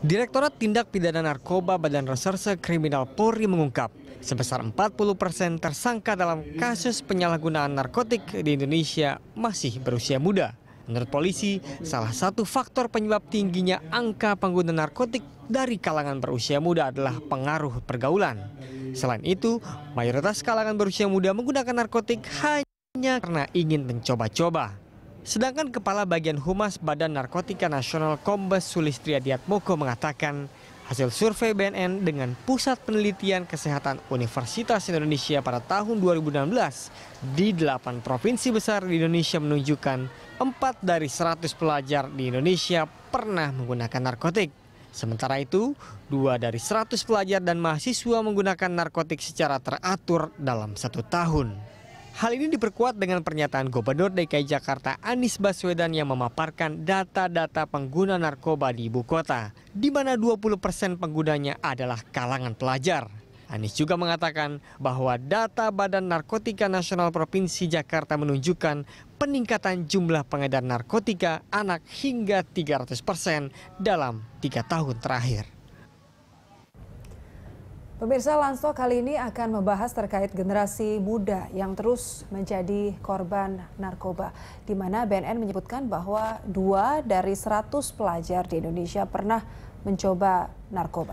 Direktorat Tindak Pidana Narkoba Badan Reserse Kriminal Polri mengungkap sebesar 40 persen tersangka dalam kasus penyalahgunaan narkotik di Indonesia masih berusia muda. Menurut polisi, salah satu faktor penyebab tingginya angka pengguna narkotik dari kalangan berusia muda adalah pengaruh pergaulan. Selain itu, mayoritas kalangan berusia muda menggunakan narkotik hanya karena ingin mencoba-coba. Sedangkan Kepala Bagian Humas Badan Narkotika Nasional Kombes Sulistri Adiatmoko mengatakan, hasil survei BNN dengan Pusat Penelitian Kesehatan Universitas Indonesia pada tahun 2016 di delapan provinsi besar di Indonesia menunjukkan empat dari seratus pelajar di Indonesia pernah menggunakan narkotik. Sementara itu, dua dari seratus pelajar dan mahasiswa menggunakan narkotik secara teratur dalam satu tahun. Hal ini diperkuat dengan pernyataan Gubernur DKI Jakarta Anies Baswedan yang memaparkan data-data pengguna narkoba di ibu kota, di mana 20 persen penggunanya adalah kalangan pelajar. Anies juga mengatakan bahwa data Badan Narkotika Nasional Provinsi Jakarta menunjukkan peningkatan jumlah pengedar narkotika anak hingga 300 persen dalam tiga tahun terakhir. Pemirsa Lansto kali ini akan membahas terkait generasi muda yang terus menjadi korban narkoba. Di mana BNN menyebutkan bahwa dua dari 100 pelajar di Indonesia pernah mencoba narkoba.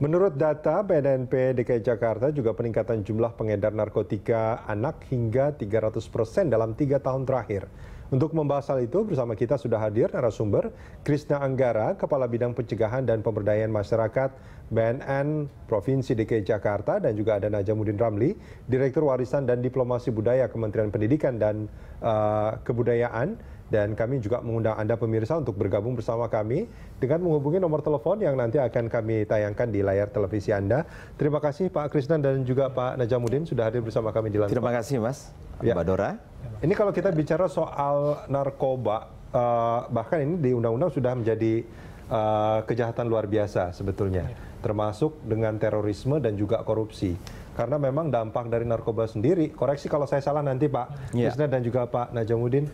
Menurut data BNNP DKI Jakarta juga peningkatan jumlah pengedar narkotika anak hingga 300 persen dalam tiga tahun terakhir. Untuk membahas hal itu, bersama kita sudah hadir narasumber Krisna Anggara, Kepala Bidang Pencegahan dan Pemberdayaan Masyarakat BNN Provinsi DKI Jakarta, dan juga ada Najamuddin Ramli, Direktur Warisan dan Diplomasi Budaya Kementerian Pendidikan dan uh, Kebudayaan, dan kami juga mengundang Anda pemirsa untuk bergabung bersama kami dengan menghubungi nomor telepon yang nanti akan kami tayangkan di layar televisi Anda. Terima kasih Pak Krisnan dan juga Pak Najamudin sudah hadir bersama kami di Lantai. Terima kasih Mas, ya. Mbak Dora. Ini kalau kita bicara soal narkoba, uh, bahkan ini di undang-undang sudah menjadi uh, kejahatan luar biasa sebetulnya. Ya. Termasuk dengan terorisme dan juga korupsi karena memang dampak dari narkoba sendiri. Koreksi kalau saya salah nanti Pak Krisna ya. dan juga Pak Najamudin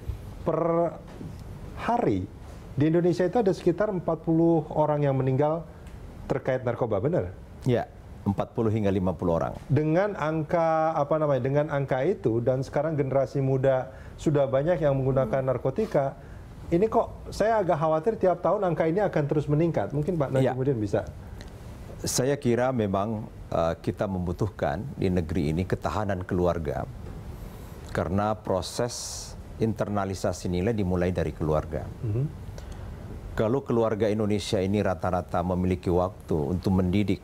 per hari di Indonesia itu ada sekitar 40 orang yang meninggal terkait narkoba, benar? Ya, 40 hingga 50 orang. Dengan angka apa namanya? Dengan angka itu dan sekarang generasi muda sudah banyak yang menggunakan hmm. narkotika. Ini kok saya agak khawatir tiap tahun angka ini akan terus meningkat. Mungkin Pak Nanti ya. kemudian bisa. Saya kira memang uh, kita membutuhkan di negeri ini ketahanan keluarga karena proses internalisasi nilai dimulai dari keluarga. Mm -hmm. Kalau keluarga Indonesia ini rata-rata memiliki waktu untuk mendidik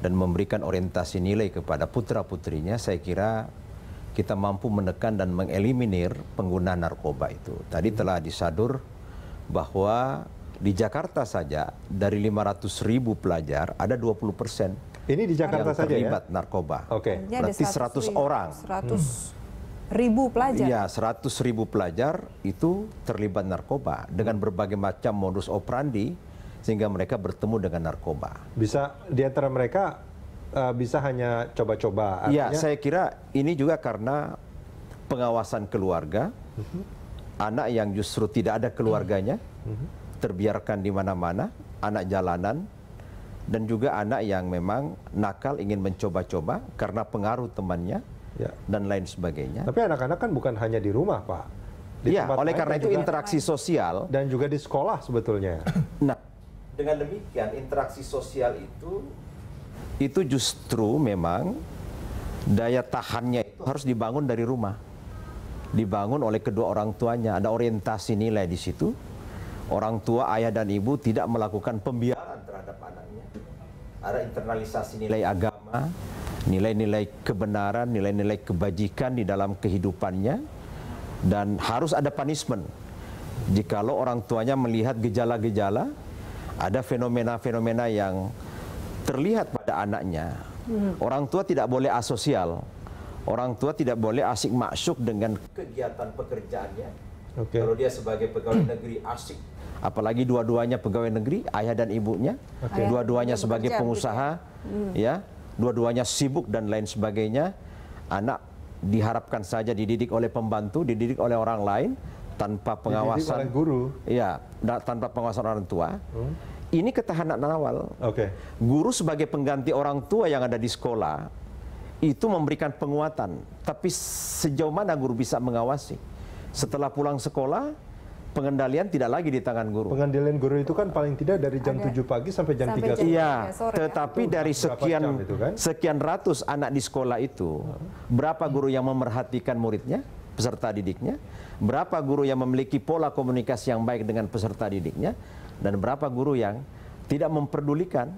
dan memberikan orientasi nilai kepada putra-putrinya, saya kira kita mampu menekan dan mengeliminir pengguna narkoba itu. Tadi mhm. telah disadur bahwa di Jakarta saja dari 500 ribu pelajar ada 20 persen ini di Jakarta yang saja ya? terlibat narkoba. Oke. Okay. Berarti 100, 100 orang. 100 ribu pelajar. Ya, 100 ribu pelajar itu terlibat narkoba dengan berbagai macam modus operandi sehingga mereka bertemu dengan narkoba. Bisa di antara mereka uh, bisa hanya coba-coba. Iya, -coba, saya kira ini juga karena pengawasan keluarga, uh mhm. -huh. anak yang justru tidak ada keluarganya, uh mhm. -huh. terbiarkan di mana-mana, anak jalanan, dan juga anak yang memang nakal ingin mencoba-coba karena pengaruh temannya ya. dan lain sebagainya. Tapi anak-anak kan bukan hanya di rumah, Pak. Di ya, oleh karena itu juga, interaksi sosial dan juga di sekolah sebetulnya. Nah, dengan demikian interaksi sosial itu itu justru memang daya tahannya itu harus dibangun dari rumah. Dibangun oleh kedua orang tuanya, ada orientasi nilai di situ. Orang tua, ayah dan ibu tidak melakukan pembiaran terhadap anaknya. Ada internalisasi nilai agama, nilai-nilai kebenaran, nilai-nilai kebajikan di dalam kehidupannya dan harus ada punishment jikalau orang tuanya melihat gejala-gejala ada fenomena-fenomena yang terlihat pada anaknya. Hmm. Orang tua tidak boleh asosial. Orang tua tidak boleh asik masuk dengan kegiatan pekerjaannya. Okay. Kalau dia sebagai pegawai negeri asik apalagi dua-duanya pegawai negeri, ayah dan ibunya, okay. dua-duanya sebagai pengusaha, hmm. ya, dua-duanya sibuk dan lain sebagainya. Anak diharapkan saja dididik oleh pembantu, dididik oleh orang lain tanpa pengawasan dididik oleh guru. Iya, tanpa pengawasan orang tua. Hmm. Ini ketahanan awal. Oke. Okay. Guru sebagai pengganti orang tua yang ada di sekolah itu memberikan penguatan, tapi sejauh mana guru bisa mengawasi? Setelah pulang sekolah, pengendalian tidak lagi di tangan guru. Pengendalian guru itu kan paling tidak dari jam Ada. 7 pagi sampai jam sampai 3 sore. Iya, ya. tetapi ya. dari sekian itu kan? sekian ratus anak di sekolah itu, berapa hmm. guru yang memerhatikan muridnya, peserta didiknya? Berapa guru yang memiliki pola komunikasi yang baik dengan peserta didiknya? Dan berapa guru yang tidak memperdulikan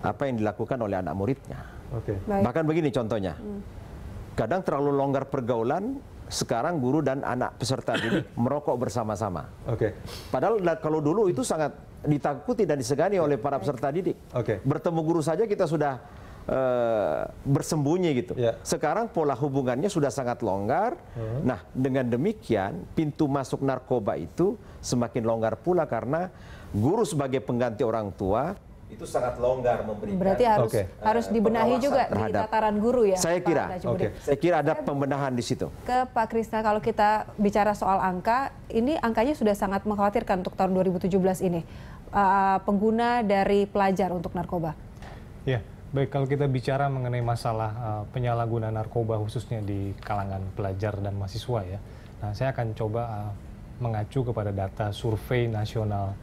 apa yang dilakukan oleh anak muridnya? Okay. Bahkan begini contohnya. Hmm. Kadang terlalu longgar pergaulan, sekarang guru dan anak peserta didik merokok bersama-sama. Oke. Okay. Padahal kalau dulu itu sangat ditakuti dan disegani oleh para peserta didik. Oke. Okay. Bertemu guru saja kita sudah uh, bersembunyi gitu. Yeah. Sekarang pola hubungannya sudah sangat longgar. Uh-huh. Nah, dengan demikian pintu masuk narkoba itu semakin longgar pula karena guru sebagai pengganti orang tua itu sangat longgar memberikan. Berarti harus okay. harus eh, dibenahi juga terhadap. di tataran guru ya. Saya kira, okay. saya kira ada pembenahan di situ. Ke Pak Krista kalau kita bicara soal angka, ini angkanya sudah sangat mengkhawatirkan untuk tahun 2017 ini uh, pengguna dari pelajar untuk narkoba. Ya, baik kalau kita bicara mengenai masalah uh, penyalahgunaan narkoba khususnya di kalangan pelajar dan mahasiswa ya. Nah, saya akan coba uh, mengacu kepada data survei nasional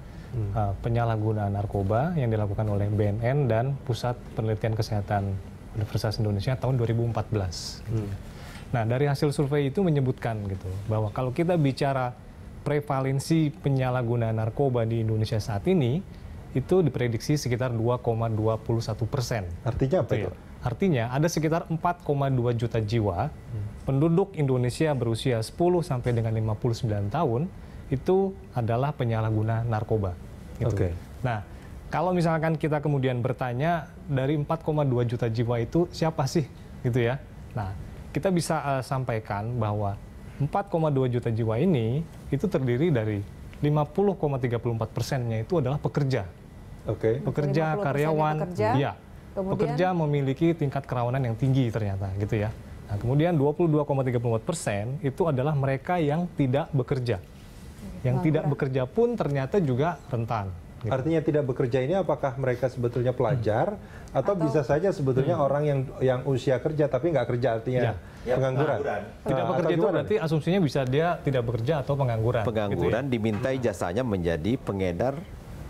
uh, penyalahgunaan narkoba yang dilakukan oleh BNN dan Pusat Penelitian Kesehatan Universitas Indonesia tahun 2014. Gitu. Hmm. Nah, dari hasil survei itu menyebutkan gitu bahwa kalau kita bicara prevalensi penyalahgunaan narkoba di Indonesia saat ini itu diprediksi sekitar 2,21 persen. Artinya apa itu? Artinya ada sekitar 4,2 juta jiwa hmm. penduduk Indonesia berusia 10 sampai dengan 59 tahun itu adalah penyalahguna narkoba. Gitu. Oke. Okay. Nah, kalau misalkan kita kemudian bertanya dari 4,2 juta jiwa itu siapa sih, gitu ya? Nah, kita bisa uh, sampaikan bahwa 4,2 juta jiwa ini itu terdiri dari 50,34 persennya itu adalah pekerja. Oke. Okay. Pekerja, karyawan, pekerja, ya. Kemudian, pekerja memiliki tingkat kerawanan yang tinggi ternyata, gitu ya. Nah, kemudian 22,34 persen itu adalah mereka yang tidak bekerja. Yang tidak bekerja pun ternyata juga rentan. Gitu. Artinya tidak bekerja ini apakah mereka sebetulnya pelajar hmm. atau, atau bisa saja sebetulnya hmm. orang yang yang usia kerja tapi nggak kerja artinya ya. pengangguran. Nah, tidak bekerja itu berarti asumsinya bisa dia tidak bekerja atau pengangguran. Pengangguran gitu ya? dimintai jasanya menjadi pengedar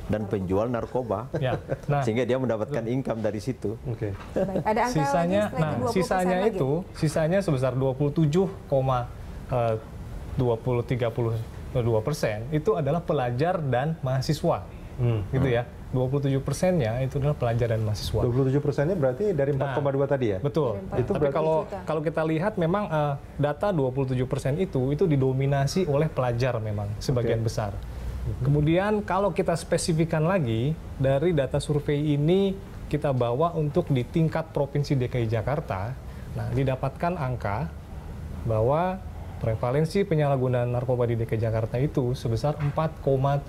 dan penjual narkoba, ya. nah, sehingga dia mendapatkan income dari situ. Oke. Okay. ada angka sisanya, nah, sisanya itu, lagi. sisanya sebesar 27, 20 30 Nah, dua persen itu adalah pelajar dan mahasiswa, hmm. gitu hmm. ya. 27 persennya itu adalah pelajar dan mahasiswa. 27 persennya berarti dari 4,2 nah, tadi ya? Betul. Itu Tapi kalau juta. kalau kita lihat memang uh, data 27 persen itu itu didominasi oleh pelajar memang sebagian okay. besar. Kemudian kalau kita spesifikkan lagi dari data survei ini kita bawa untuk di tingkat provinsi DKI Jakarta, nah didapatkan angka bahwa Prevalensi penyalahgunaan narkoba di DKI Jakarta itu sebesar 4,74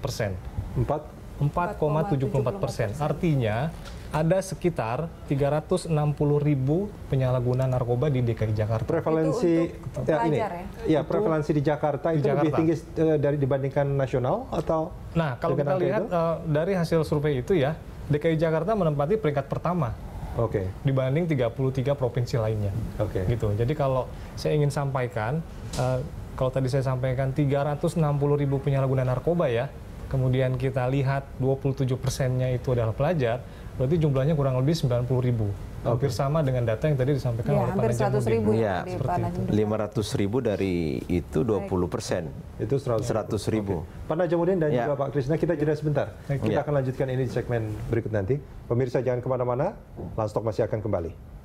persen. 4,74 persen. Artinya ada sekitar 360 ribu penyalahguna narkoba di DKI Jakarta. Prevalensi itu ya, ini, ya? ya itu prevalensi di Jakarta itu di Jakarta. lebih tinggi uh, dari dibandingkan nasional atau? Nah kalau kita lihat itu? uh, dari hasil survei itu ya DKI Jakarta menempati peringkat pertama Oke. Okay. Dibanding 33 provinsi lainnya. Oke. Okay. Gitu. Jadi kalau saya ingin sampaikan, uh, kalau tadi saya sampaikan 360 ribu penyalahguna narkoba ya, kemudian kita lihat 27 persennya itu adalah pelajar, berarti jumlahnya kurang lebih 90 ribu. Okay. Hampir sama dengan data yang tadi disampaikan ya, oleh Pak Pak Hampir 100 ribu ya, iya. seperti itu. 500 ribu dari itu 20 persen. Itu 100, 100 ribu. Okay. Pak dan ya. juga Pak Krisna, kita jeda sebentar. Kita ya. akan lanjutkan ini di segmen berikut nanti. Pemirsa jangan kemana-mana, Lanstok masih akan kembali.